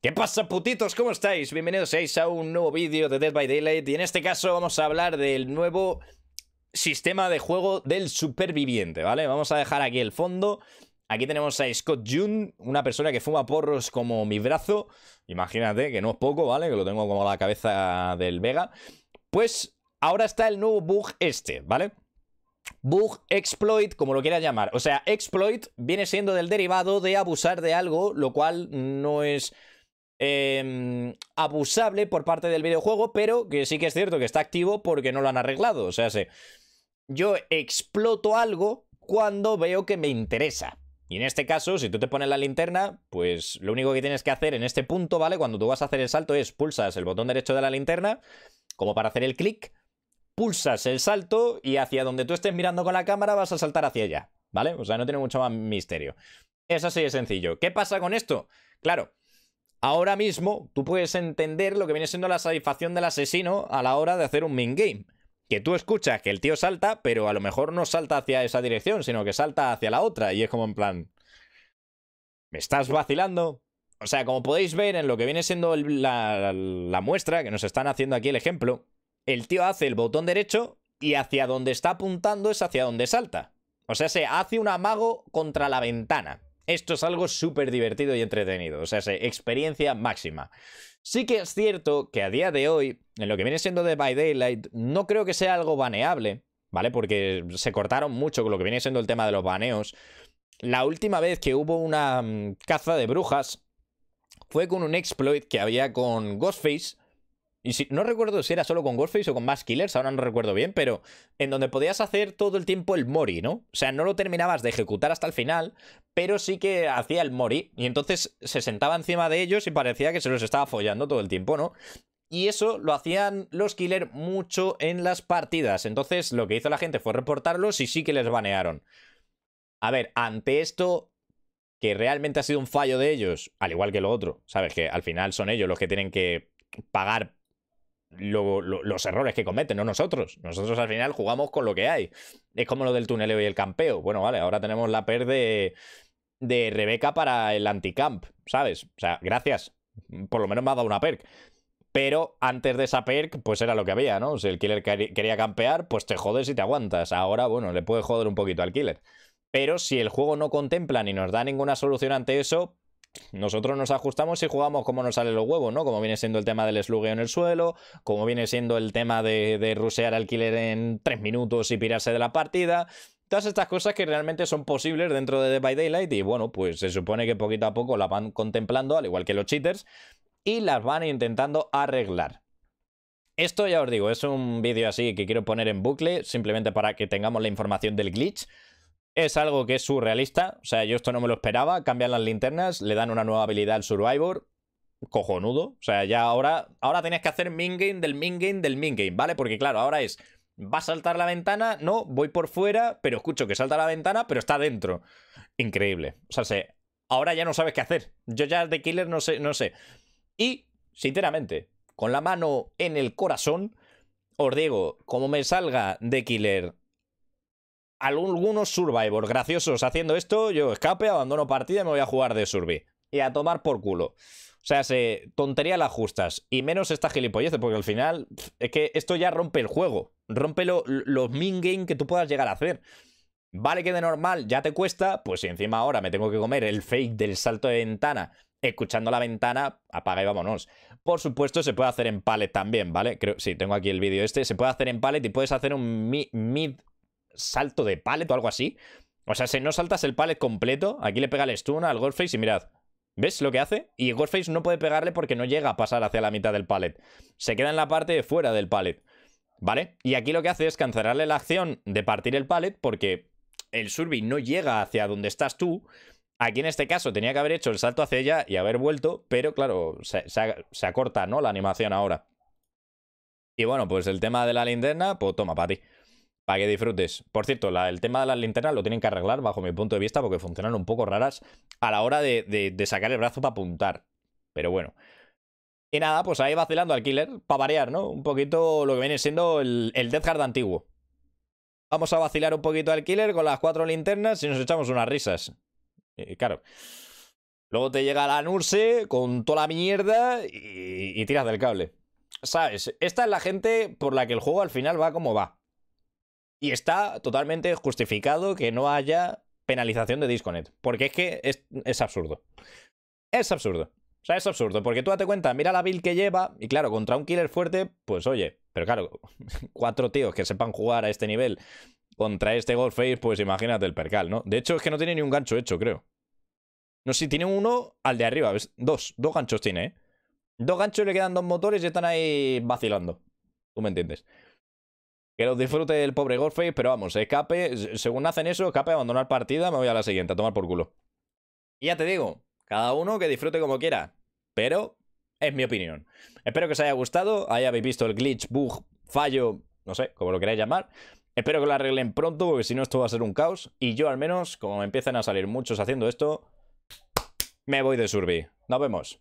¿Qué pasa putitos? ¿Cómo estáis? Bienvenidos a un nuevo vídeo de Dead by Daylight y en este caso vamos a hablar del nuevo sistema de juego del superviviente, ¿vale? Vamos a dejar aquí el fondo. Aquí tenemos a Scott June, una persona que fuma porros como mi brazo. Imagínate que no es poco, ¿vale? Que lo tengo como la cabeza del Vega. Pues ahora está el nuevo bug este, ¿vale? Bug, exploit, como lo quieras llamar. O sea, exploit viene siendo del derivado de abusar de algo, lo cual no es Em, abusable por parte del videojuego, pero que sí que es cierto que está activo porque no lo han arreglado. O sea, yo exploto algo cuando veo que me interesa. Y en este caso, si tú te pones la linterna, pues lo único que tienes que hacer en este punto, ¿vale? Cuando tú vas a hacer el salto es pulsas el botón derecho de la linterna, como para hacer el clic, pulsas el salto y hacia donde tú estés mirando con la cámara vas a saltar hacia allá, ¿vale? O sea, no tiene mucho más misterio. Es así de sencillo. ¿Qué pasa con esto? Claro, ahora mismo tú puedes entender lo que viene siendo la satisfacción del asesino a la hora de hacer un min game. Que tú escuchas que el tío salta, pero a lo mejor no salta hacia esa dirección, sino que salta hacia la otra. Y es como en plan. ¿Me estás vacilando? O sea, como podéis ver en lo que viene siendo la, la muestra que nos están haciendo aquí el ejemplo, el tío hace el botón derecho y hacia donde está apuntando es hacia donde salta. O sea, se hace un amago contra la ventana. Esto es algo súper divertido y entretenido, o sea, experiencia máxima. Sí que es cierto que a día de hoy, en lo que viene siendo de By Daylight, no creo que sea algo baneable, ¿vale? Porque se cortaron mucho con lo que viene siendo el tema de los baneos. La última vez que hubo una mm, caza de brujas fue con un exploit que había con Ghostface, y si, no recuerdo si era solo con Ghostface o con más Killers, ahora no recuerdo bien, pero en donde podías hacer todo el tiempo el Mori, ¿no? O sea, no lo terminabas de ejecutar hasta el final, pero sí que hacía el Mori. Y entonces se sentaba encima de ellos y parecía que se los estaba follando todo el tiempo, ¿no? Y eso lo hacían los Killer mucho en las partidas. Entonces lo que hizo la gente fue reportarlos y sí que les banearon. A ver, ante esto, que realmente ha sido un fallo de ellos, al igual que lo otro, ¿sabes? Que al final son ellos los que tienen que pagar los errores que cometen, no nosotros. Nosotros al final jugamos con lo que hay. Es como lo del tuneleo y el campeo. Bueno, vale, ahora tenemos la per de, de Rebeca para el anticamp, ¿sabes? O sea, gracias. Por lo menos me ha dado una perk. Pero antes de esa perk, pues era lo que había, ¿no? Si el killer quería campear, pues te jodes y te aguantas. Ahora, bueno, le puede joder un poquito al killer. Pero si el juego no contempla ni nos da ninguna solución ante eso, nosotros nos ajustamos y jugamos como nos sale los huevos, ¿no? Como viene siendo el tema del slugueo en el suelo, como viene siendo el tema de, de rusear alquiler en tres minutos y pirarse de la partida. Todas estas cosas que realmente son posibles dentro de Dead by Daylight y bueno, pues se supone que poquito a poco las van contemplando, al igual que los cheaters, y las van intentando arreglar. Esto ya os digo, es un vídeo así que quiero poner en bucle, simplemente para que tengamos la información del glitch, es algo que es surrealista, o sea, yo esto no me lo esperaba, cambian las linternas, le dan una nueva habilidad al Survivor, cojonudo, o sea, ya ahora, ahora tienes que hacer min-game del min-game del min-game, ¿vale? Porque claro, ahora es, va a saltar la ventana, no, voy por fuera, pero escucho que salta la ventana, pero está dentro. Increíble, o sea, se, ahora ya no sabes qué hacer, yo ya de Killer no sé, no sé. Y, sinceramente, con la mano en el corazón, os digo, como me salga de Killer algunos survivors graciosos haciendo esto, yo escape, abandono partida y me voy a jugar de surby. Y a tomar por culo. O sea, se, tontería las justas. Y menos esta gilipollez, porque al final es que esto ya rompe el juego. Rompe los min game que tú puedas llegar a hacer. Vale que de normal ya te cuesta, pues si encima ahora me tengo que comer el fake del salto de ventana escuchando la ventana, apaga y vámonos. Por supuesto, se puede hacer en palette también, ¿vale? Creo, sí, tengo aquí el vídeo este. Se puede hacer en palette y puedes hacer un mid salto de palet o algo así. O sea, si no saltas el palet completo, aquí le pega el stun al Goldface y mirad. ¿Ves lo que hace? Y el Goldface no puede pegarle porque no llega a pasar hacia la mitad del palet Se queda en la parte de fuera del palet ¿Vale? Y aquí lo que hace es cancelarle la acción de partir el palet porque el Surby no llega hacia donde estás tú. Aquí en este caso tenía que haber hecho el salto hacia ella y haber vuelto, pero claro, se, acorta, ¿no? La animación ahora. Y bueno, pues el tema de la linterna, pues toma para para que disfrutes. Por cierto, el tema de las linternas lo tienen que arreglar bajo mi punto de vista porque funcionan un poco raras a la hora de, sacar el brazo para apuntar. Pero bueno. Y nada, pues ahí vacilando al killer para variar, ¿no? Un poquito lo que viene siendo el, Death Guard antiguo. Vamos a vacilar un poquito al killer con las cuatro linternas y nos echamos unas risas. Eh, claro. Luego te llega la Nurse con toda la mierda y tiras del cable. ¿Sabes? Esta es la gente por la que el juego al final va como va. Y está totalmente justificado que no haya penalización de Disconnect, porque es que es, absurdo. Es absurdo. O sea, es absurdo, porque tú date cuenta, mira la build que lleva, y claro, contra un killer fuerte, pues oye, pero claro, cuatro tíos que sepan jugar a este nivel contra este face, pues imagínate el percal, ¿no? De hecho, es que no tiene ni un gancho hecho, creo. No, si tiene uno al de arriba, Dos, dos ganchos tiene, ¿eh? Dos ganchos y le quedan dos motores y están ahí vacilando. Tú me entiendes. Que los disfrute el pobre golfe pero vamos, escape, según hacen eso, escape, abandonar partida, me voy a la siguiente, a tomar por culo. Y ya te digo, cada uno que disfrute como quiera, pero es mi opinión. Espero que os haya gustado, habéis visto el glitch, bug, fallo, no sé, como lo queráis llamar. Espero que lo arreglen pronto, porque si no esto va a ser un caos. Y yo al menos, como me empiezan a salir muchos haciendo esto, me voy de Surby. Nos vemos.